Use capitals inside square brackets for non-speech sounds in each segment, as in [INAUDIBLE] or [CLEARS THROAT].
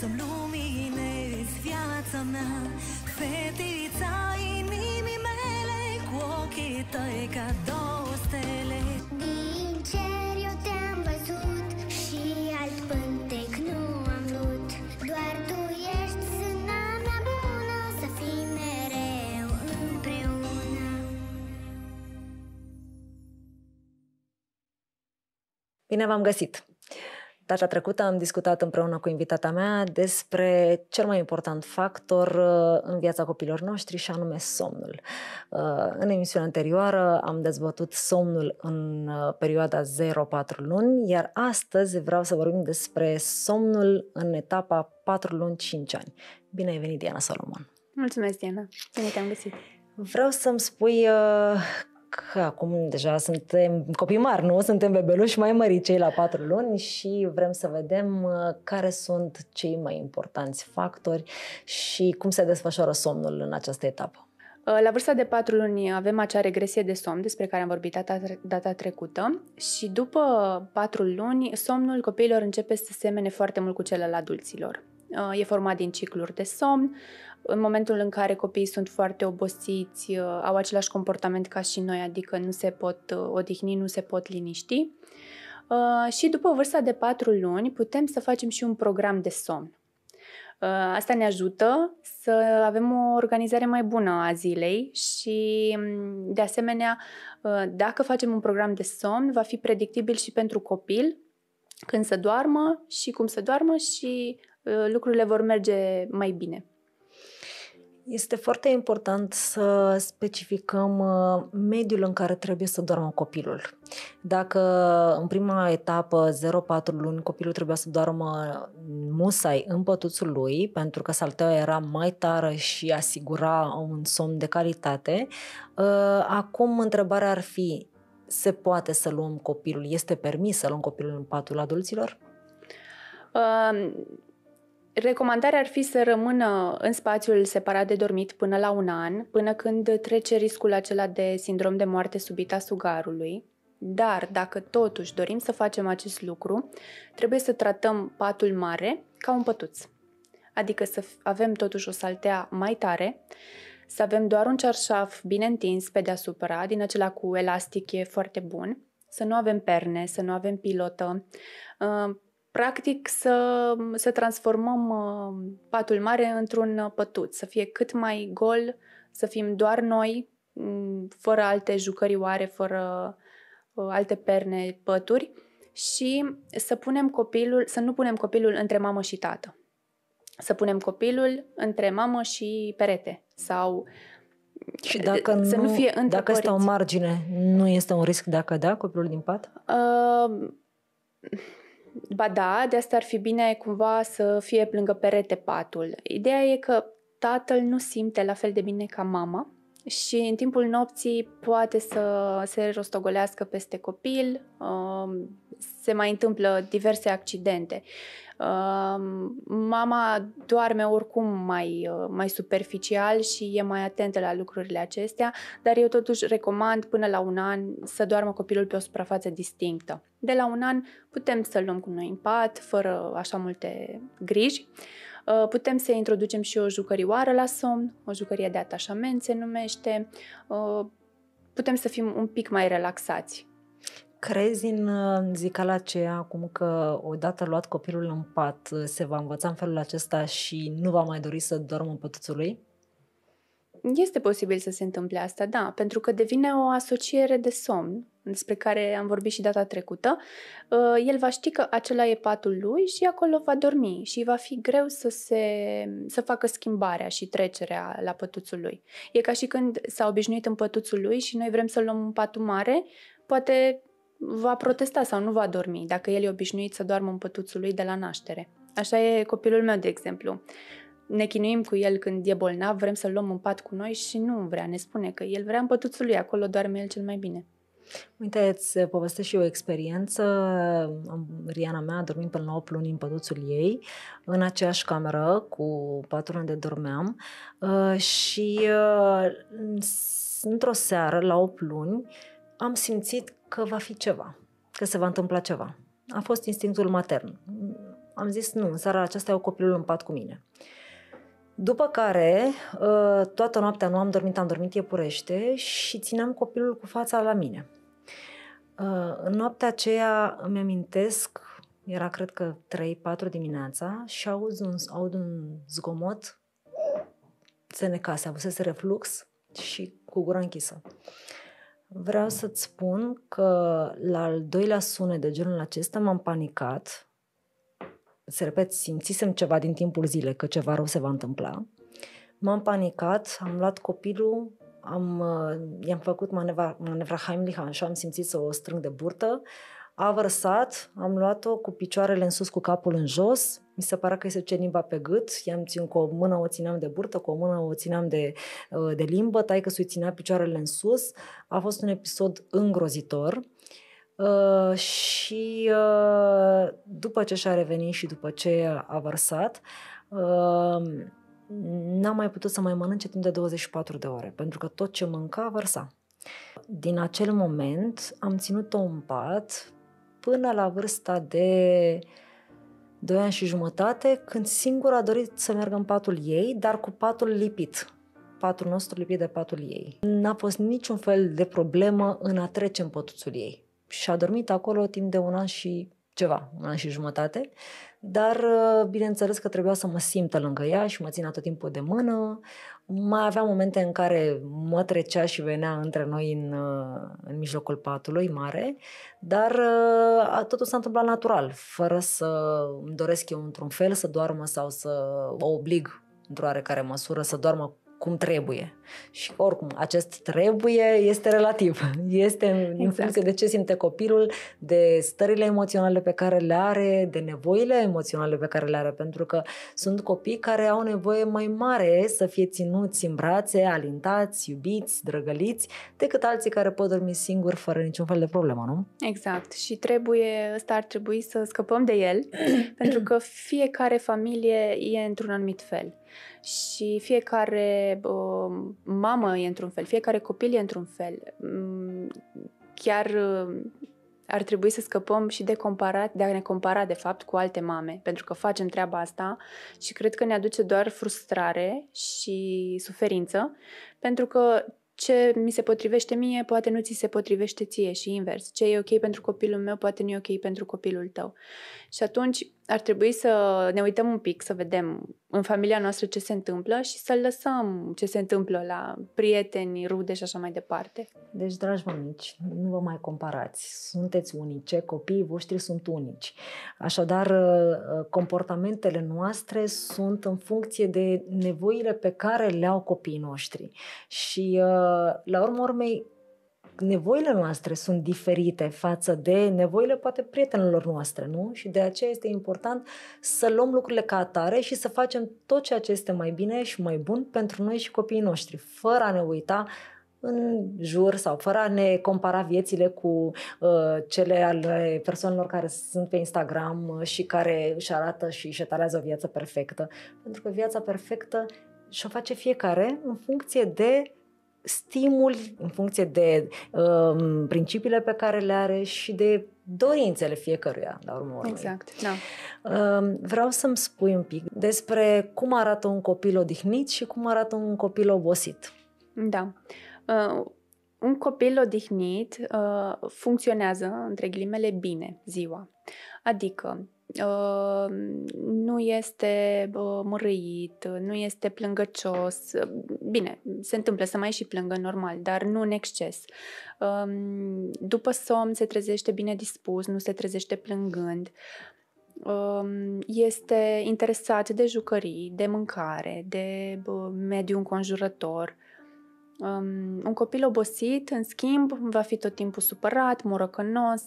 Să-mi luminezi viața mea Fetița inimii mele Cu ochii tăi ca două stele Din cer eu te-am văzut Și alt pântec nu am vrut Doar tu ești mea bună Să fim mereu împreună Bine v-am găsit! Data trecută am discutat împreună cu invitata mea despre cel mai important factor uh, în viața copilor noștri și anume somnul. Uh, în emisiunea anterioară am dezbătut somnul în uh, perioada 0-4 luni, iar astăzi vreau să vorbim despre somnul în etapa 4 luni-5 ani. Bine ai venit, Diana Solomon! Mulțumesc, Diana! Bine te-am găsit! Vreau să-mi spui uh, că acum deja suntem copii mari, nu? Suntem bebeluși mai mari cei la patru luni și vrem să vedem uh, care sunt cei mai importanți factori și cum se desfășoară somnul în această etapă. Uh, la vârsta de 4 luni avem acea regresie de somn despre care am vorbit data, data trecută și după 4 luni somnul copiilor începe să semene foarte mult cu cel al adulților. Uh, e format din cicluri de somn, în momentul în care copiii sunt foarte obosiți, uh, au același comportament ca și noi, adică nu se pot uh, odihni, nu se pot liniști. Uh, și după vârsta de 4 luni putem să facem și un program de somn. Asta ne ajută să avem o organizare mai bună a zilei și, mm, de asemenea, dacă facem un program de somn, va fi predictibil și pentru copil când să doarmă și cum să doarmă și lucrurile vor merge mai bine. Este foarte important să specificăm uh, mediul în care trebuie să doarmă copilul. Dacă în prima etapă, 0-4 luni, copilul trebuia să doarmă musai în pătuțul lui, pentru că saltea era mai tară și asigura un somn de calitate, uh, acum întrebarea ar fi, se poate să luăm copilul, este permis să luăm copilul în patul adulților? Uh, Recomandarea ar fi să rămână în spațiul separat de dormit până la un an, până când trece riscul acela de sindrom de moarte subită a sugarului. Dar dacă totuși dorim să facem acest lucru, trebuie să tratăm patul mare ca un pătuț. Adică să avem totuși o saltea mai tare, să avem doar un cearșaf bine întins pe deasupra, din acela cu elastic e foarte bun, să nu avem perne, să nu avem pilotă, ă, practic să, să transformăm uh, patul mare într-un pătut, să fie cât mai gol, să fim doar noi, mm, fără alte jucărioare, fără uh, alte perne, pături și să punem copilul, să nu punem copilul între mamă și tată. Să punem copilul între mamă și perete sau și dacă să nu, nu fie între Dacă este o margine, nu este un risc dacă da copilul din pat? Uh, Ba da, de asta ar fi bine cumva să fie lângă perete patul. Ideea e că tatăl nu simte la fel de bine ca mama și în timpul nopții poate să se rostogolească peste copil, um, se mai întâmplă diverse accidente. Um, mama doarme oricum mai, uh, mai superficial și e mai atentă la lucrurile acestea, dar eu totuși recomand până la un an să doarmă copilul pe o suprafață distinctă. De la un an putem să-l luăm cu noi în pat, fără așa multe griji. Uh, putem să introducem și o jucărioară la somn, o jucărie de atașament se numește. Uh, putem să fim un pic mai relaxați. Crezi în uh, zicala aceea acum că odată luat copilul în pat se va învăța în felul acesta și nu va mai dori să dormă în pătuțul lui? Este posibil să se întâmple asta, da, pentru că devine o asociere de somn, despre care am vorbit și data trecută. Uh, el va ști că acela e patul lui și acolo va dormi și va fi greu să, se, să facă schimbarea și trecerea la pătuțul lui. E ca și când s-a obișnuit în pătuțul lui și noi vrem să luăm un patul mare, poate va protesta sau nu va dormi, dacă el e obișnuit să doarmă în pătuțul lui de la naștere. Așa e copilul meu, de exemplu ne chinuim cu el când e bolnav, vrem să-l luăm în pat cu noi și nu vrea, ne spune că el vrea în pătuțul lui, acolo doarme el cel mai bine. Uite, îți povestesc și o experiență. Riana mea a dormit până la 8 luni în păduțul ei, în aceeași cameră cu patru unde dormeam uh, și uh, într-o seară, la 8 luni, am simțit că va fi ceva, că se va întâmpla ceva. A fost instinctul matern. Am zis, nu, în seara aceasta o copilul în pat cu mine. După care, ă, toată noaptea nu am dormit, am dormit iepurește și țineam copilul cu fața la mine. Ă, în noaptea aceea îmi amintesc, era cred că 3-4 dimineața și aud un, aud un zgomot, se necase, avusese reflux și cu gura închisă. Vreau să-ți spun că la al doilea sunet de genul acesta m-am panicat, se repet, simțisem ceva din timpul zilei că ceva rău se va întâmpla. M-am panicat, am luat copilul, am, uh, i-am făcut manevra, manevra Heimlich, așa am simțit să o strâng de burtă, a vărsat, am luat-o cu picioarele în sus, cu capul în jos, mi se părea că îi se duce limba pe gât, i-am ținut cu o mână o țineam de burtă, cu o mână o țineam de, uh, de limbă, taică să-i ținea picioarele în sus. A fost un episod îngrozitor. Uh, Uh, și uh, după ce și-a revenit și după ce a vărsat, uh, ă, n-am mai putut să mai mănânce timp de 24 de ore, pentru că tot ce mânca vărsa. Din acel moment am ținut-o în pat până la vârsta de 2 ani și jumătate, când singur a dorit să meargă în patul ei, dar cu patul lipit. Patul nostru lipit de patul ei. N-a fost niciun fel de problemă în a trece în pătuțul ei și a dormit acolo timp de un an și ceva, un an și jumătate, dar uh, bineînțeles că trebuia să mă simtă lângă ea și mă țină tot timpul de mână. Mai avea momente în care mă trecea și venea între noi în, uh, în mijlocul patului mare, dar uh, totul s-a întâmplat natural, fără să îmi doresc eu într-un fel să doarmă sau să o oblig într-o oarecare măsură să doarmă cum trebuie. Și oricum, acest trebuie este relativ. [LAUGHS] Este exact. în funcție de ce simte copilul, de stările emoționale pe care le are, de nevoile emoționale pe care le are, pentru că sunt copii care au nevoie mai mare să fie ținuți în brațe, alintați, iubiți, drăgăliți, decât alții care pot dormi singuri fără niciun fel de problemă, nu? Exact. Și trebuie, ăsta ar trebui să scăpăm de el, [CLEARS THROAT] pentru că fiecare familie e într-un anumit fel și fiecare uh, mamă e într-un fel, fiecare copil e într-un fel. Mm, chiar uh, ar trebui să scăpăm și de comparat, de a ne compara de fapt cu alte mame, pentru că facem treaba asta și cred că ne aduce doar frustrare și suferință, pentru că ce mi se potrivește mie, poate nu ți se potrivește ție și invers. Ce e ok pentru copilul meu, poate nu e ok pentru copilul tău. Și atunci ar trebui să ne uităm un pic, să vedem în familia noastră ce se întâmplă și să lăsăm ce se întâmplă la prieteni, rude și așa mai departe. Deci, dragi mămici, nu vă mai comparați. Sunteți unice, copiii voștri sunt unici. Așadar, uh, uh, comportamentele noastre sunt în funcție de nevoile pe care le au copiii noștri. Și, uh, la urmă urmei, nevoile noastre sunt diferite față de nevoile poate prietenilor noastre, nu? Și de aceea este important să luăm lucrurile ca atare și să facem tot ceea ce este mai bine și mai bun pentru noi și copiii noștri, fără a ne uita în jur sau fără a ne compara viețile cu uh, cele ale persoanelor care sunt pe Instagram uh, și care își arată și își etalează o viață perfectă. Pentru că viața perfectă și-o face fiecare în funcție de stimul în funcție de um, principiile pe care le are și de dorințele fiecăruia, la urmă urmei. Exact, da. Um, vreau să-mi spui un pic despre cum arată un copil odihnit și cum arată un copil obosit. Da. Uh, un copil odihnit uh, funcționează, între ghilimele, bine ziua. Adică nu este mărâit, nu este plângăcios. Bine, se întâmplă să mai și plângă normal, dar nu în exces. După somn se trezește bine dispus, nu se trezește plângând. Este interesat de jucării, de mâncare, de mediul înconjurător Um, un copil obosit, în schimb, va fi tot timpul supărat, morocănos,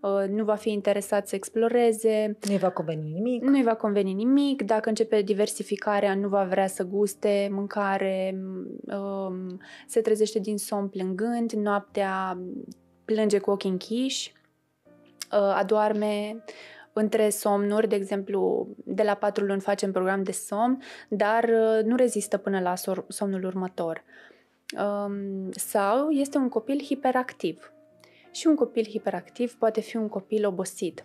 uh, nu va fi interesat să exploreze. Nu-i va conveni nimic. Nu-i va conveni nimic. Dacă începe diversificarea, nu va vrea să guste mâncare, um, se trezește din somn plângând, noaptea plânge cu ochii închiși, uh, adoarme între somnuri, de exemplu, de la patru luni facem program de somn, dar uh, nu rezistă până la somnul următor. Uh, sau este un copil hiperactiv. Și un copil hiperactiv poate fi un copil obosit.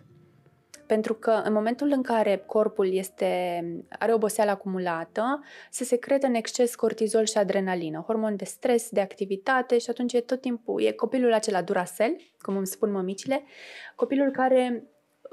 Pentru că în momentul în care corpul este, are oboseală acumulată, se secretă în exces cortizol și adrenalină, hormon de stres, de activitate și atunci e tot timpul, e copilul acela durasel, cum îmi spun mămicile, copilul care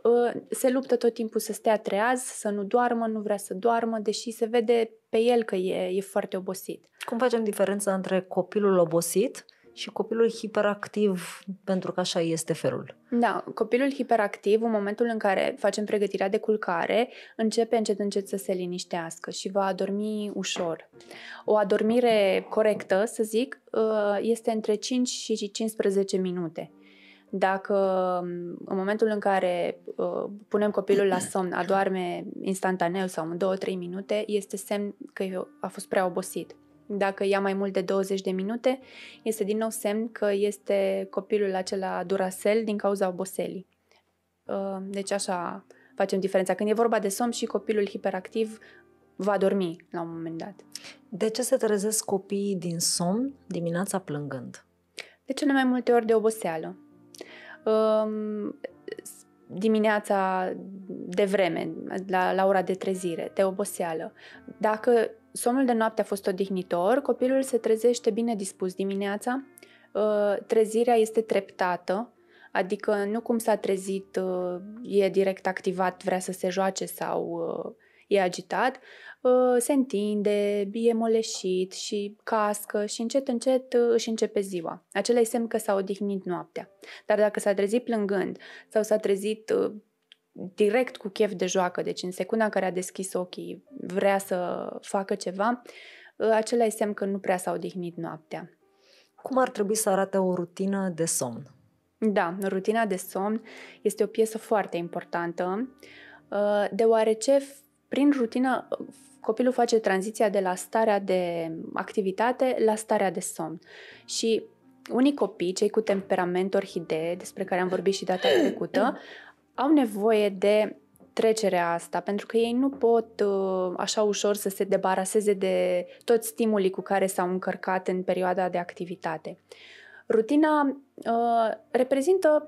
Ă, se luptă tot timpul să stea treaz, să nu doarmă, nu vrea să doarmă, deși se vede pe el că e, e foarte obosit. Cum facem diferența între copilul obosit și copilul hiperactiv, pentru că așa este felul. Da, copilul hiperactiv, în momentul în care facem pregătirea de culcare, începe încet încet să se liniștească și va adormi ușor. O adormire corectă, să zic, ă, este între 5 și 15 minute dacă mm, în momentul în care uh, punem copilul la somn, adoarme instantaneu sau în 2-3 minute, este semn că a fost prea obosit. Dacă ia mai mult de 20 de minute, este din nou semn că este copilul acela durasel din cauza oboselii. Uh, deci așa facem diferența. Când e vorba de somn și copilul hiperactiv, va dormi la un moment dat. De ce se trezesc copiii din somn dimineața plângând? De cele mai multe ori de oboseală dimineața de vreme, la, la ora de trezire, de oboseală. Dacă somnul de noapte a fost odihnitor, copilul se trezește bine dispus dimineața, ă, trezirea este treptată, adică nu cum s-a trezit, ă, e direct activat, vrea să se joace sau ă, e agitat, uh, se întinde, e moleșit și cască și încet, încet uh, își începe ziua. Acela e semn că s-a odihnit noaptea. Dar dacă s-a trezit plângând sau s-a trezit uh, direct cu chef de joacă, deci în secunda în care a deschis ochii vrea să facă ceva, acela e semn că nu prea s-a odihnit noaptea. Cum ar trebui să arate o rutină de somn? Da, rutina de somn este o piesă foarte importantă, deoarece prin rutină, copilul face tranziția de la starea de activitate la starea de somn. Și unii copii, cei cu temperament orhidee, despre care am vorbit și data trecută, [CLEARS THROAT] au nevoie de trecerea asta, pentru că ei nu pot uh, așa ușor să se debaraseze de toți stimulii cu care s-au încărcat în perioada de activitate. Rutina uh, reprezintă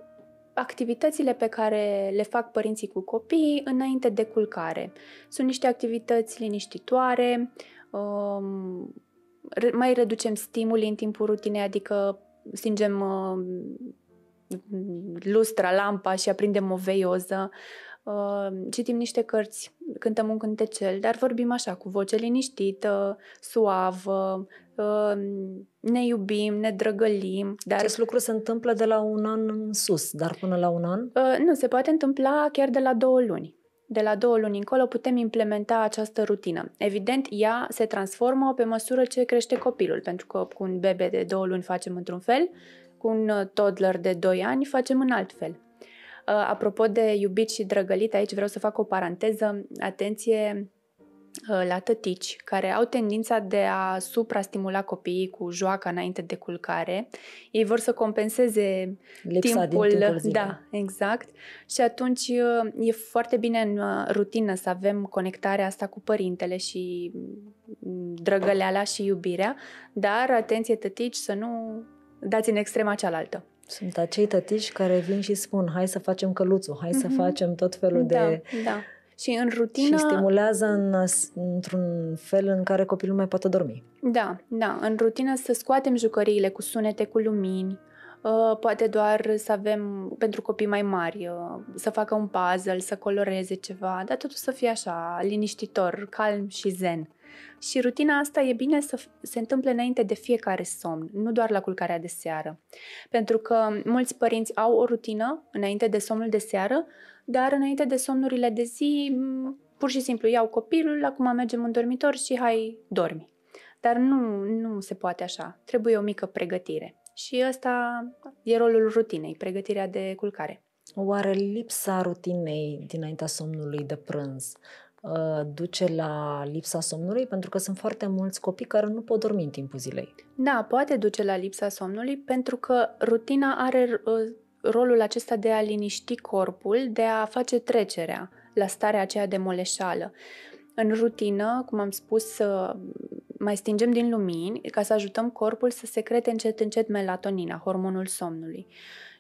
activitățile pe care le fac părinții cu copiii înainte de culcare. Sunt niște activități liniștitoare, um, mai reducem stimulii în timpul rutinei, adică stingem um, lustra, lampa și aprindem o veioză, citim niște cărți, cântăm un cântecel, dar vorbim așa, cu voce liniștită, suavă, ne iubim, ne drăgălim. Dar... Acest lucru se întâmplă de la un an în sus, dar până la un an? Ă, nu, se poate întâmpla chiar de la două luni. De la două luni încolo putem implementa această rutină. Evident, ea se transformă pe măsură ce crește copilul, pentru că cu un bebe de două luni facem într-un fel, cu un toddler de 2 ani facem în alt fel. Uh, apropo de iubit și drăgălit, aici vreau să fac o paranteză. Atenție uh, la tătici care au tendința de a suprastimula copiii cu joaca înainte de culcare. Ei vor să compenseze Lipsa timpul, din timpul da, exact. Și atunci uh, e foarte bine în rutină să avem conectarea asta cu părintele și mm, drăgăleala și iubirea, dar atenție tătici să nu dați în extrema cealaltă. Sunt acei tătiși care vin și spun, hai să facem căluțul, hai mm-hmm. să mhm. facem tot felul da, de... Da. Și în rutină... Și stimulează în, într-un fel în care copilul mai poate dormi. Da, da. În rutină să scoatem jucăriile cu sunete, cu lumini, ă, poate doar să avem, pentru copii mai mari, ă, să facă un puzzle, să coloreze ceva, dar totul să fie așa, liniștitor, calm și zen. Și rutina asta e bine să se întâmple înainte de fiecare somn, nu doar la culcarea de seară. Pentru că mulți părinți au o rutină înainte de somnul de seară, dar înainte de somnurile de zi, pur și simplu iau copilul, acum mergem în dormitor și hai, dormi. Dar nu, nu se poate așa. Trebuie o mică pregătire. Și ăsta e rolul rutinei, pregătirea de culcare. Oare lipsa rutinei dinaintea somnului de prânz Uh, duce la lipsa somnului? Pentru că sunt foarte mulți copii care nu pot dormi în timpul zilei. Da, poate duce la lipsa somnului pentru că rutina are uh, rolul acesta de a liniști corpul, de a face trecerea la starea aceea de moleșală. În rutină, cum am spus, uh, mai stingem din lumini ca să ajutăm corpul să secrete încet încet melatonina, hormonul somnului.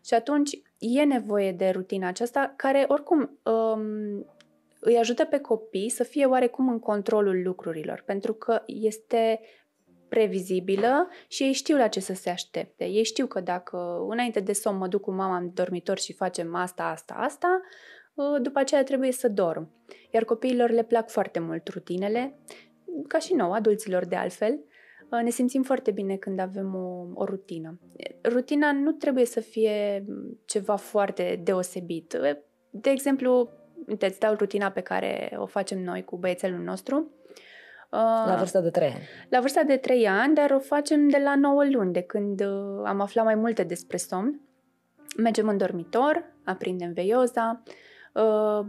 Și atunci e nevoie de rutina aceasta care oricum um, îi ajută pe copii să fie oarecum în controlul lucrurilor, pentru că este previzibilă și ei știu la ce să se aștepte. Ei știu că dacă înainte de somn mă duc cu mama în dormitor și facem asta, asta, asta, ă, după aceea trebuie să dorm. Iar copiilor le plac foarte mult rutinele, ca și nouă, adulților de altfel, ă, ne simțim foarte bine când avem o, o rutină. Rutina nu trebuie să fie ceva foarte deosebit. De exemplu, uite, îți dau rutina pe care o facem noi cu băiețelul nostru. La uh, vârsta de 3 ani. La vârsta de 3 ani, dar o facem de la 9 luni, de când uh, am aflat mai multe despre somn. Mergem în dormitor, aprindem veioza, uh,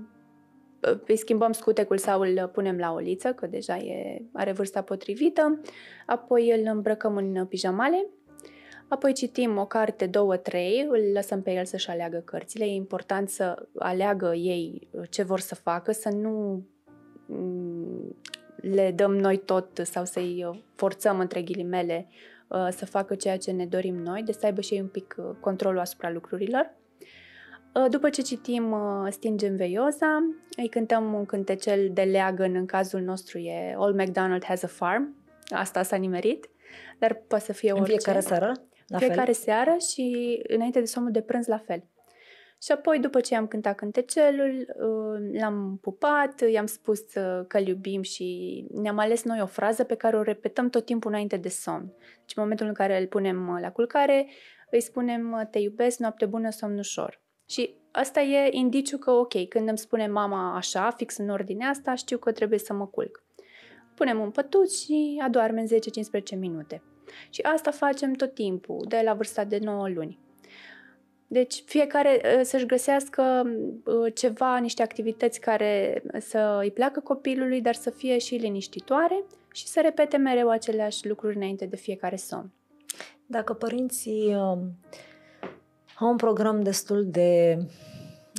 îi schimbăm scutecul sau îl punem la oliță, că deja e, are vârsta potrivită, apoi îl îmbrăcăm în pijamale apoi citim o carte, două, trei, îl lăsăm pe el să-și aleagă cărțile. E important să aleagă ei uh, ce vor să facă, să nu mm, le dăm noi tot sau să-i uh, forțăm, între ghilimele, uh, să facă ceea ce ne dorim noi, de să aibă și ei un pic controlul asupra lucrurilor. După ce citim Stingem veioza, îi cântăm un cântecel de leagăn, în cazul nostru e All MacDonald Has a Farm, asta s-a nimerit, dar poate să fie orice. În fiecare seară? La Fiecare fel. seară și înainte de somnul de prânz la fel. Și apoi, după ce am cântat cântecelul, uh, l-am pupat, i-am spus uh, că îl iubim și ne-am ales noi o frază pe care o repetăm tot timpul înainte de somn. Deci, în momentul în care îl punem uh, la culcare, îi spunem te iubesc, noapte bună, somn ușor. Și asta e indiciu că, ok, când îmi spune mama așa, fix în ordinea asta, știu că trebuie să mă culc. Punem un pătuț și adorme în 10-15 minute. Și asta facem tot timpul, de la vârsta de 9 luni. Deci fiecare ă, să-și găsească ă, ceva, niște activități care să îi placă copilului, dar să fie și liniștitoare și să repete mereu aceleași lucruri înainte de fiecare somn. Dacă părinții ă, au un program destul de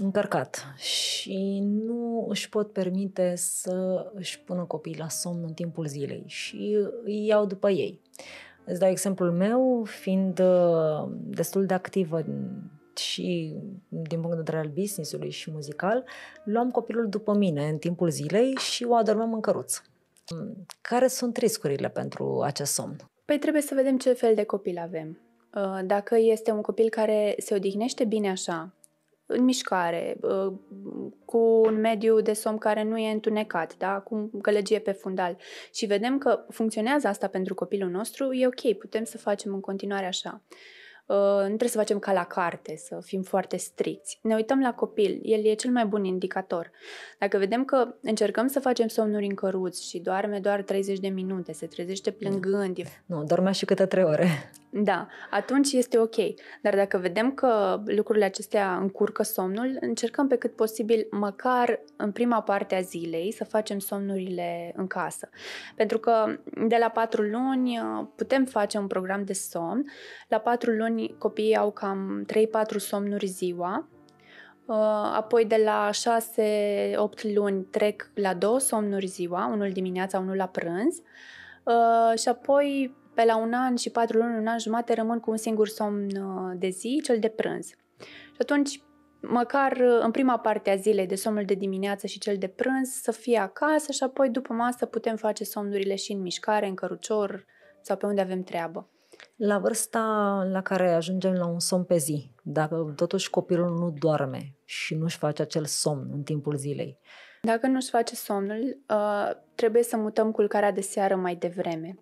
încărcat și nu își pot permite să își pună copiii la somn în timpul zilei și îi iau după ei, uh, Îți dau exemplul meu, fiind uh, destul de activă și din punct de vedere al business-ului și muzical, luam copilul după mine în timpul zilei și o adormeam în căruț. Care sunt riscurile pentru acest somn? Păi trebuie să vedem ce fel de copil avem. Uh, dacă este un copil care se odihnește bine așa, în mișcare, cu un mediu de somn care nu e întunecat, da? cu gălăgie pe fundal. Și vedem că funcționează asta pentru copilul nostru, e ok, putem să facem în continuare așa. Ă, nu trebuie să facem ca la carte, să fim foarte stricți. Ne uităm la copil, el e cel mai bun indicator. Dacă vedem că încercăm să facem somnuri în căruți și doarme doar 30 de minute, se trezește da. plângând. Nu, dormea și câte trei ore. Da, atunci este ok. Dar dacă vedem că lucrurile acestea încurcă somnul, încercăm pe cât posibil, măcar în prima parte a zilei, să facem somnurile în casă. Pentru că de la patru luni uh, putem face un program de somn. La patru luni copiii au cam 3-4 somnuri ziua, uh, Apoi de la 6-8 luni trec la două somnuri ziua, unul dimineața, unul la prânz. Uh, și apoi pe la un an și patru luni, un an jumate, rămân cu un singur somn uh, de zi, cel de prânz. Și atunci, măcar uh, în prima parte a zilei, de somnul de dimineață și cel de prânz, să fie acasă și apoi după masă putem face somnurile și în mișcare, în cărucior sau pe unde avem treabă. La vârsta la care ajungem la un somn pe zi, dacă totuși copilul nu doarme și nu-și face acel somn în timpul zilei, dacă nu ți face somnul, uh, trebuie să mutăm culcarea de seară mai devreme.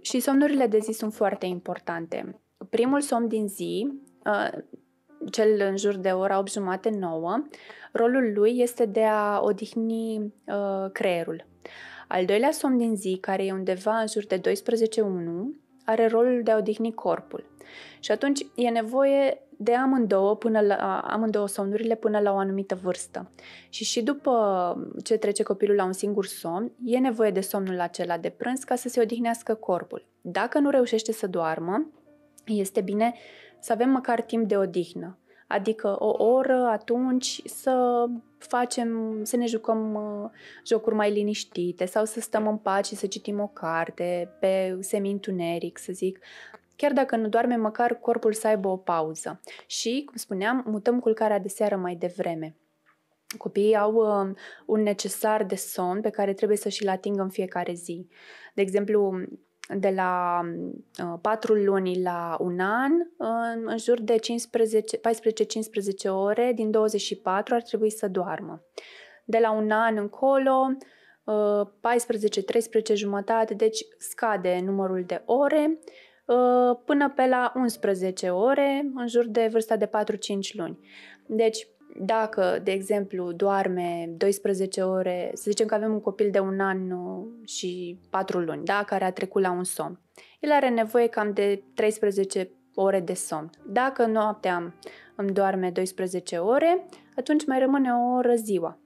Și somnurile de zi sunt foarte importante. Primul somn din zi, uh, cel în jur de ora 8 jumate 9, rolul lui este de a odihni uh, creierul. Al doilea somn din zi, care e undeva în jur de 12-1, are rolul de a odihni corpul. Și atunci e nevoie de amândouă, până la, amândouă somnurile până la o anumită vârstă. Și și după ce trece copilul la un singur somn, e nevoie de somnul acela de prânz ca să se odihnească corpul. Dacă nu reușește să doarmă, este bine să avem măcar timp de odihnă. Adică o oră atunci să facem, să ne jucăm uh, jocuri mai liniștite sau să stăm în pace și să citim o carte pe semi să zic chiar dacă nu doarme, măcar corpul să aibă o pauză. Și, cum spuneam, mutăm culcarea de seară mai devreme. Copiii au uh, un necesar de somn pe care trebuie să și-l atingă în fiecare zi. De exemplu, de la uh, 4 luni la un an, uh, în jur de 14-15 ore din 24 ar trebui să doarmă. De la un an încolo, 14-13 uh, jumătate, deci scade numărul de ore Uh, până pe la 11 ore, în jur de vârsta de 4-5 luni. Deci, dacă, de exemplu, doarme 12 ore, să zicem că avem un copil de un an și 4 luni, da, care a trecut la un somn, el are nevoie cam de 13 ore de somn. Dacă noaptea îmi doarme 12 ore, atunci mai rămâne o oră ziua.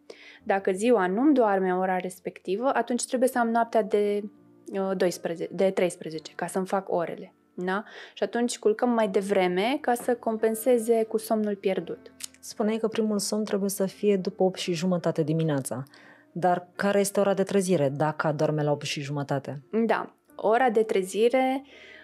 Dacă ziua nu-mi doarme ora respectivă, atunci trebuie să am noaptea de 12, uh, de 13, ca să-mi fac orele. Da? Și atunci culcăm mai devreme ca să compenseze cu somnul pierdut. Spuneai că primul somn trebuie să fie după 8 și jumătate dimineața. Dar care este ora de trezire dacă adorme la 8 și jumătate? Da, ora de trezire,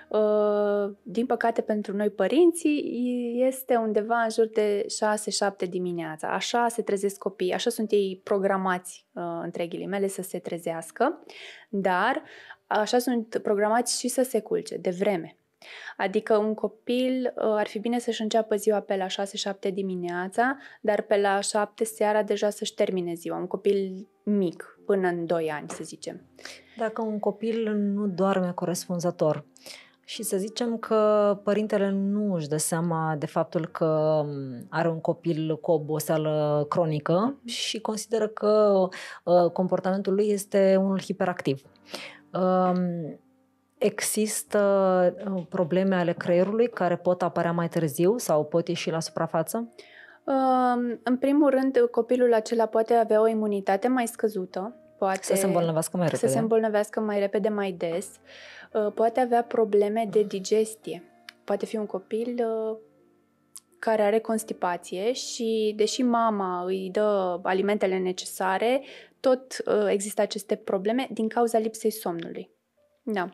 uh, din păcate pentru noi părinții, este undeva în jur de 6-7 dimineața. Așa se trezesc copiii, așa sunt ei programați, uh, între ghilimele, să se trezească. Dar așa sunt programați și să se culce, de vreme. Adică un copil uh, ar fi bine să-și înceapă ziua pe la 6-7 dimineața, dar pe la 7 seara deja să-și termine ziua. Un copil mic, până în 2 ani, să zicem. Dacă un copil nu doarme corespunzător și să zicem că părintele nu își dă seama de faptul că are un copil cu oboseală cronică și consideră că uh, comportamentul lui este unul hiperactiv. Există uh, probleme ale creierului care pot apărea mai târziu sau pot ieși la suprafață? În primul rând, copilul acela poate avea o imunitate mai scăzută, poate să se îmbolnăvească mai repede. Să se îmbolnăvească mai repede, mai des. Uh, poate avea probleme de digestie. Poate fi un copil uh, care are constipație și, deși mama îi dă alimentele necesare, tot uh, există aceste probleme din cauza lipsei somnului. Da.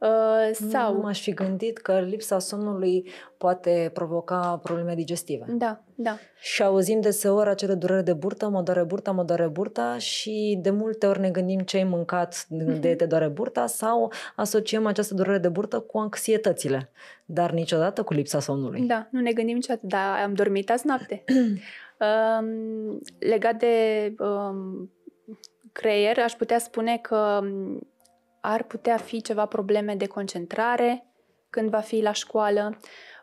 Uh, sau... M-aș fi gândit că lipsa somnului poate provoca probleme digestive. Da, da. Și auzim deseori acele dureri de burtă, mă doare burta, mă doare burta și de multe ori ne gândim ce ai mâncat de mhm. te doare burta sau asociem această durere de burtă cu anxietățile, dar niciodată cu lipsa somnului. Da, nu ne gândim niciodată, dar am dormit azi noapte. [CLEARS THROAT] uh, legat de uh, creier, aș putea spune că ar putea fi ceva probleme de concentrare când va fi la școală.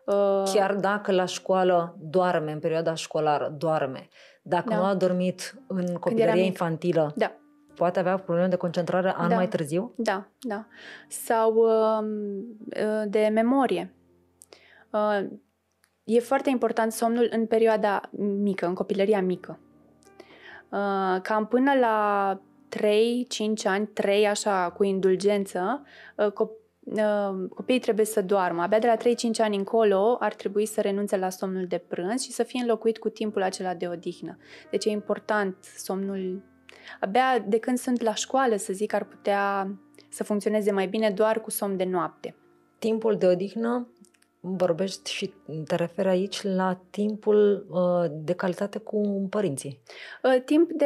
Uh, Chiar dacă la școală doarme, în perioada școlară doarme, dacă da. nu a dormit în copilărie infantilă, da. poate avea probleme de concentrare an da. mai târziu? Da, da. Sau uh, uh, de memorie. E foarte important somnul în perioada mică, în copilăria mică. Uh, cam până la 3-5 ani, 3 așa cu indulgență, uh, uh, copiii trebuie să doarmă. Abia de la 3-5 ani încolo ar trebui să renunțe la somnul de prânz și să fie înlocuit cu timpul acela de odihnă. Deci e important somnul... Abia de când sunt la școală, să zic, ar putea să funcționeze mai bine doar cu somn de noapte. Timpul de odihnă vorbești și te referi aici la timpul uh, de calitate cu părinții. Uh, timp de,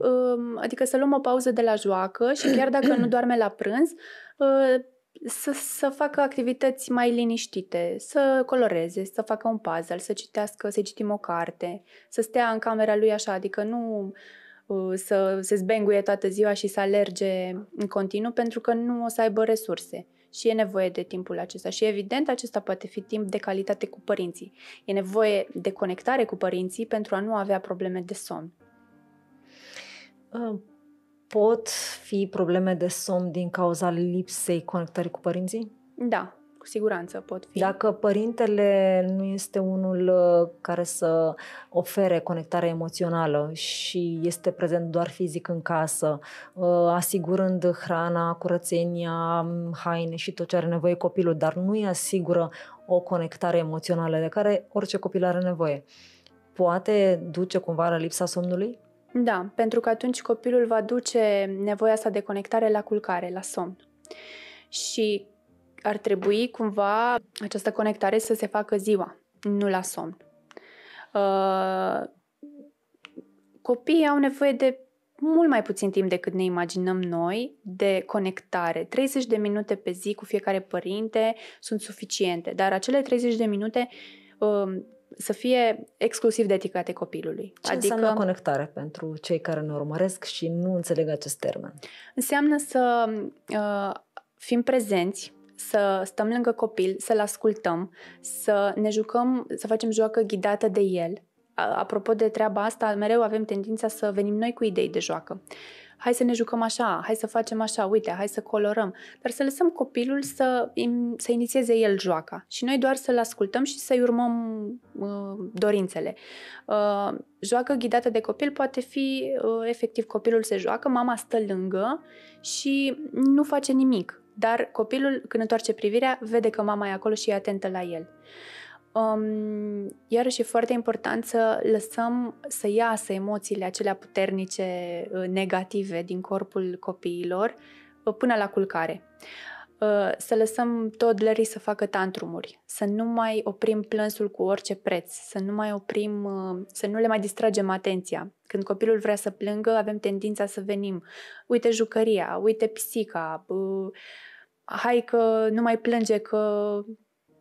um, adică să luăm o pauză de la joacă și [CLEARS THROAT] chiar dacă nu doarme la prânz, uh, să, să facă activități mai liniștite, să coloreze, să facă un puzzle, să citească, să citim o carte, să stea în camera lui așa, adică nu să se zbenguie toată ziua și să alerge în continuu pentru că nu o să aibă resurse și e nevoie de timpul acesta. Și evident, acesta poate fi timp de calitate cu părinții. E nevoie de conectare cu părinții pentru a nu avea probleme de somn. Ă, pot fi probleme de somn din cauza lipsei conectării cu părinții? Da, cu siguranță pot fi. Dacă părintele nu este unul uh, care să ofere conectarea emoțională și este prezent doar fizic în casă, uh, asigurând hrana, curățenia, mm, haine și tot ce are nevoie copilul, dar nu îi asigură o conectare emoțională de care orice copil are nevoie, poate duce cumva la lipsa somnului? Da, pentru că atunci copilul va duce nevoia asta de conectare la culcare, la somn. Și ar trebui cumva această conectare să se facă ziua, nu la somn. Uh, copiii au nevoie de mult mai puțin timp decât ne imaginăm noi de conectare. 30 de minute pe zi cu fiecare părinte sunt suficiente, dar acele 30 de minute um, să fie exclusiv dedicate copilului. Ce adică, înseamnă conectare pentru cei care ne urmăresc și nu înțeleg acest termen? Înseamnă să uh, fim prezenți să stăm lângă copil, să-l ascultăm, să ne jucăm, să facem joacă ghidată de el. Apropo de treaba asta, mereu avem tendința să venim noi cu idei de joacă. Hai să ne jucăm așa, hai să facem așa, uite, hai să colorăm, dar să lăsăm copilul să, să inițieze el joaca și noi doar să-l ascultăm și să-i urmăm uh, dorințele. Uh, joacă ghidată de copil poate fi, uh, efectiv, copilul se joacă, mama stă lângă și nu face nimic dar copilul, când întoarce privirea, vede că mama e acolo și e atentă la el. Um, iarăși e foarte important să lăsăm să iasă emoțiile acelea puternice, uh, negative din corpul copiilor uh, până la culcare. Uh, să lăsăm toddlerii să facă tantrumuri, să nu mai oprim plânsul cu orice preț, să nu mai oprim, uh, să nu le mai distragem atenția. Când copilul vrea să plângă, avem tendința să venim. Uite jucăria, uite pisica, uh, hai că nu mai plânge că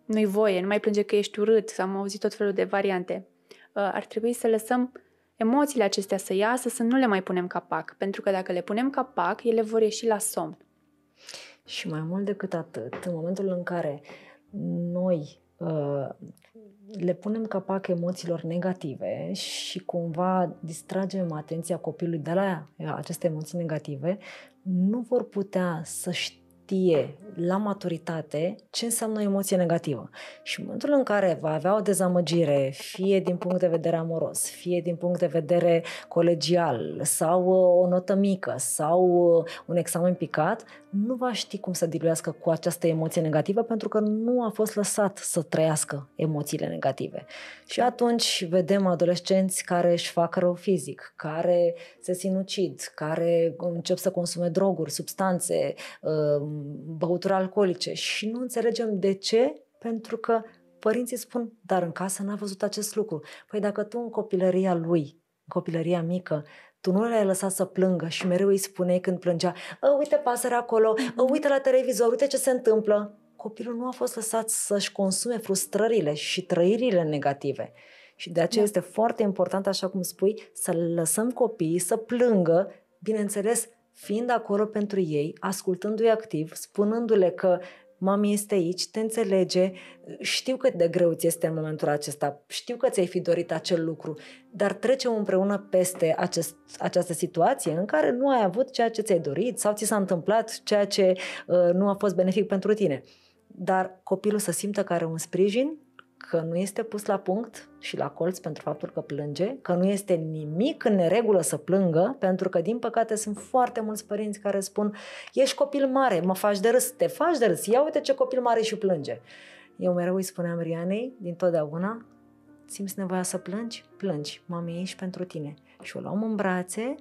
nu-i voie, nu mai plânge că ești urât, am auzit tot felul de variante. Ar trebui să lăsăm emoțiile acestea să iasă, să nu le mai punem capac, pentru că dacă le punem capac, ele vor ieși la somn. Și mai mult decât atât, în momentul în care noi uh, le punem capac emoțiilor negative și cumva distragem atenția copilului de la aceste emoții negative, nu vor putea să știe știe la maturitate ce înseamnă o emoție negativă. Și în momentul în care va avea o dezamăgire, fie din punct de vedere amoros, fie din punct de vedere colegial, sau uh, o notă mică, sau uh, un examen picat, nu va ști cum să diluiască cu această emoție negativă pentru că nu a fost lăsat să trăiască emoțiile negative. Și atunci vedem adolescenți care își fac rău fizic, care se sinucid, care încep să consume droguri, substanțe, uh, băuturi alcoolice și nu înțelegem de ce, pentru că părinții spun, dar în casă n-a văzut acest lucru. Păi dacă tu în copilăria lui, în copilăria mică, tu nu l-ai lăsat să plângă și mereu îi spuneai când plângea, ă, uite pasărea acolo, ă, mhm. uite la televizor, uite ce se întâmplă. Copilul nu a fost lăsat să-și consume frustrările și trăirile negative. Și de aceea da. este foarte important, așa cum spui, să lăsăm copiii să plângă, bineînțeles, fiind acolo pentru ei, ascultându-i activ, spunându-le că mami este aici, te înțelege, știu cât de greu ți este în momentul acesta, știu că ți-ai fi dorit acel lucru, dar trecem împreună peste acest, această situație în care nu ai avut ceea ce ți-ai dorit sau ți s-a întâmplat ceea ce uh, nu a fost benefic pentru tine. Dar copilul să simtă că are un sprijin că nu este pus la punct și la colț pentru faptul că plânge, că nu este nimic în neregulă să plângă, pentru că, din păcate, sunt foarte mulți părinți care spun ești copil mare, mă faci de râs, te faci de râs, ia uite ce copil mare și plânge. Eu mereu îi spuneam Rianei, din totdeauna, simți nevoia să plângi? Plângi, mami, ești pentru tine. Și o luam în brațe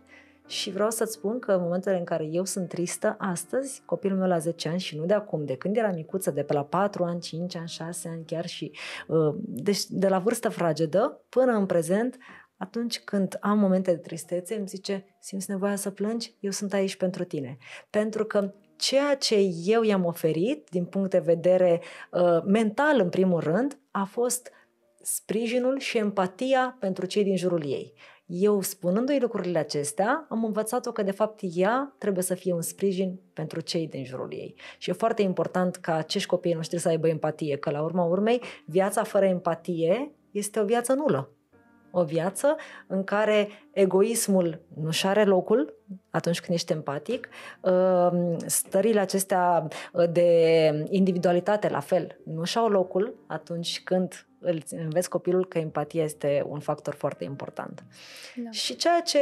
și vreau să-ți spun că în momentele în care eu sunt tristă, astăzi, copilul meu la 10 ani și nu de acum, de când era micuță, de pe la 4 ani, 5 ani, 6 ani chiar și uh, deci de la vârstă fragedă până în prezent, atunci când am momente de tristețe, îmi zice, simți nevoia să plângi? Eu sunt aici pentru tine. Pentru că ceea ce eu i-am oferit, din punct de vedere uh, mental în primul rând, a fost sprijinul și empatia pentru cei din jurul ei eu, spunându-i lucrurile acestea, am învățat-o că, de fapt, ea trebuie să fie un sprijin pentru cei din jurul ei. Și e foarte important ca acești copii noștri să aibă empatie, că, la urma urmei, viața fără empatie este o viață nulă o viață în care egoismul nu-și are locul atunci când ești empatic, ehm, stările acestea uh, de individualitate la fel nu-și au locul atunci când îl înveți copilul că empatia este un factor foarte important. Da. Și ceea ce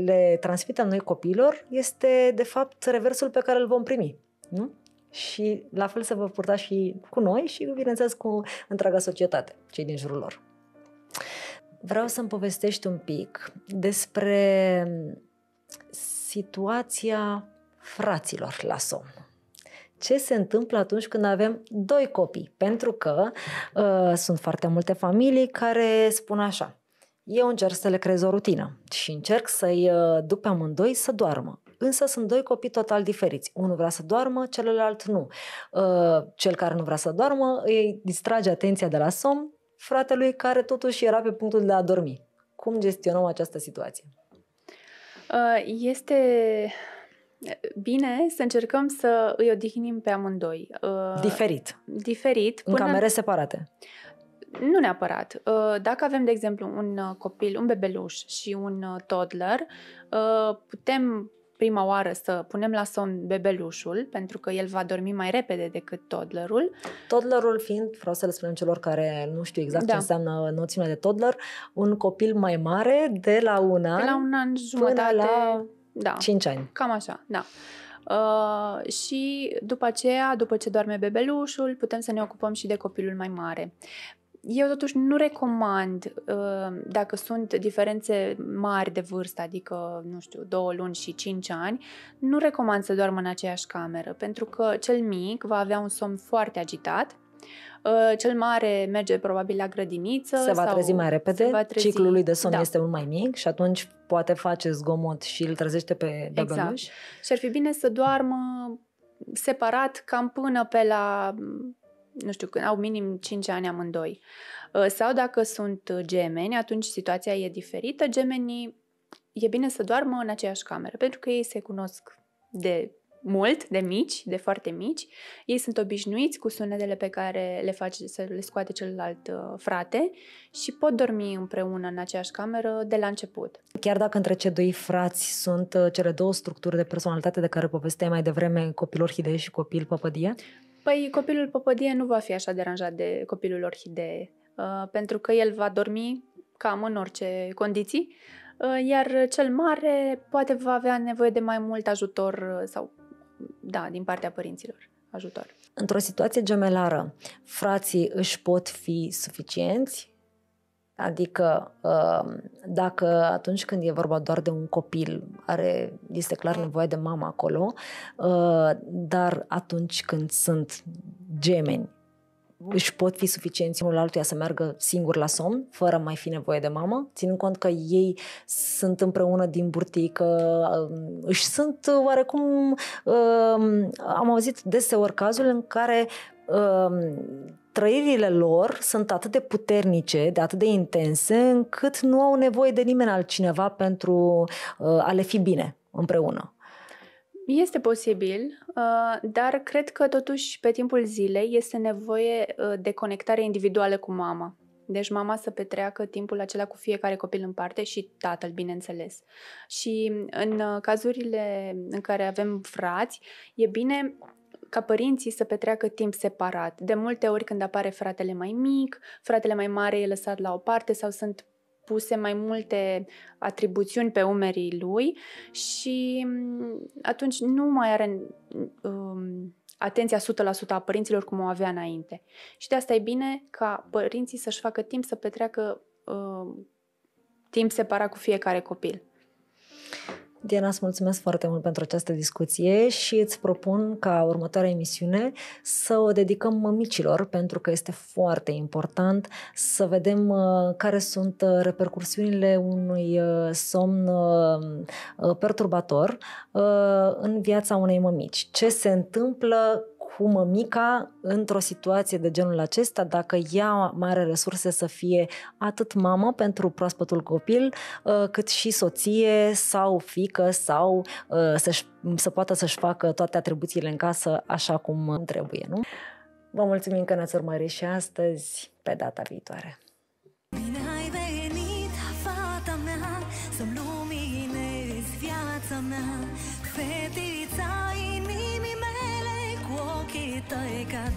le transmitem noi copilor este, de fapt, reversul pe care îl vom primi. Nu? Și la fel să vă purtați și cu noi și, bineînțeles, cu întreaga societate, cei din jurul lor vreau să-mi povestești un pic despre mm, situația fraților la somn ce se întâmplă atunci când avem doi copii. Pentru că uh, sunt foarte multe familii care spun așa, eu încerc să le creez o rutină și încerc să-i uh, duc pe amândoi să doarmă. Însă sunt doi copii total diferiți. Unul vrea să doarmă, celălalt nu. Uh, cel care nu vrea să doarmă îi distrage atenția de la somn fratelui care totuși era pe punctul de a dormi. Cum gestionăm această situație? Uh, este bine să încercăm să îi odihnim pe amândoi. Uh, diferit. Diferit. Până... În camere separate. Nu neapărat. Uh, dacă avem, de exemplu, un copil, un bebeluș și un toddler, putem prima oară să punem la somn bebelușul, pentru că el va dormi mai repede decât toddlerul. Toddlerul fiind, vreau să le spunem celor care nu știu exact da. ce înseamnă noțiunea de toddler, un copil mai mare de la un an, de la un an jumătate, până la da. 5 ani. Cam așa, da. Uh, și după aceea, după ce doarme bebelușul, putem să ne ocupăm și de copilul mai mare. Eu totuși nu recomand uh, dacă sunt diferențe mari de vârstă, adică, nu știu, două luni și cinci ani, nu recomand să doarmă în aceeași cameră, pentru că cel mic va avea un somn foarte agitat, uh, cel mare merge probabil la grădiniță. Se va sau trezi mai repede, va trezi... ciclul lui de somn da. este mult mai mic și atunci poate face zgomot și îl trezește pe bebeluș. Exact. Și ar fi bine să doarmă separat cam până pe la nu știu, când au minim 5 ani amândoi. Uh, sau dacă sunt uh, gemeni, atunci situația e diferită. Gemenii e bine să doarmă în aceeași cameră, pentru că ei se cunosc de mult, de mici, de foarte mici. Ei sunt obișnuiți cu sunetele pe care le face să le scoate celălalt uh, frate și pot dormi împreună în aceeași cameră de la început. Chiar dacă între cei doi frați sunt cele două structuri de personalitate de care povesteai mai devreme, copil orhidee și copil păpădie? Păi copilul păpădie nu va fi așa deranjat de copilul orhidee, uh, pentru că el va dormi cam în orice condiții, uh, iar cel mare poate va avea nevoie de mai mult ajutor uh, sau, da, din partea părinților ajutor. Într-o situație gemelară, frații își pot fi suficienți Adică, uh, dacă atunci când e vorba doar de un copil, are, este clar nevoie de mama acolo, uh, dar atunci când sunt gemeni, își pot fi suficienți unul altuia să meargă singur la somn, fără mai fi nevoie de mamă, ținând cont că ei sunt împreună din burtică, uh, își sunt oarecum... Am auzit deseori cazul în care Um, trăirile lor sunt atât de puternice, de atât de intense, încât nu au nevoie de nimeni altcineva pentru uh, a le fi bine împreună. Este posibil, uh, dar cred că totuși pe timpul zilei este nevoie uh, de conectare individuală cu mama. Deci mama să petreacă timpul acela cu fiecare copil în parte și tatăl, bineînțeles. Și în cazurile în care avem frați, e bine ca părinții să petreacă timp separat. De multe ori când apare fratele mai mic, fratele mai mare e lăsat la o parte sau sunt puse mai multe atribuțiuni pe umerii lui și mm, atunci nu mai are um, atenția 100% a părinților cum o avea înainte. Și de asta e bine ca părinții să-și facă timp să petreacă um, timp separat cu fiecare copil. Diana, îți mulțumesc foarte mult pentru această discuție și îți propun ca următoarea emisiune să o dedicăm mămicilor, pentru că este foarte important să vedem uh, care sunt uh, repercursiunile unui uh, somn perturbator în viața unei mămici. Ce se întâmplă cu mămica într-o situație de genul acesta, dacă ea mai are resurse să fie atât mamă pentru proaspătul copil, uh, cât și soție sau fică sau uh, să, să poată să-și facă toate atribuțiile în casă așa cum trebuie, nu? Vă mulțumim că ne-ați urmărit și astăzi, pe data viitoare! Bine I eka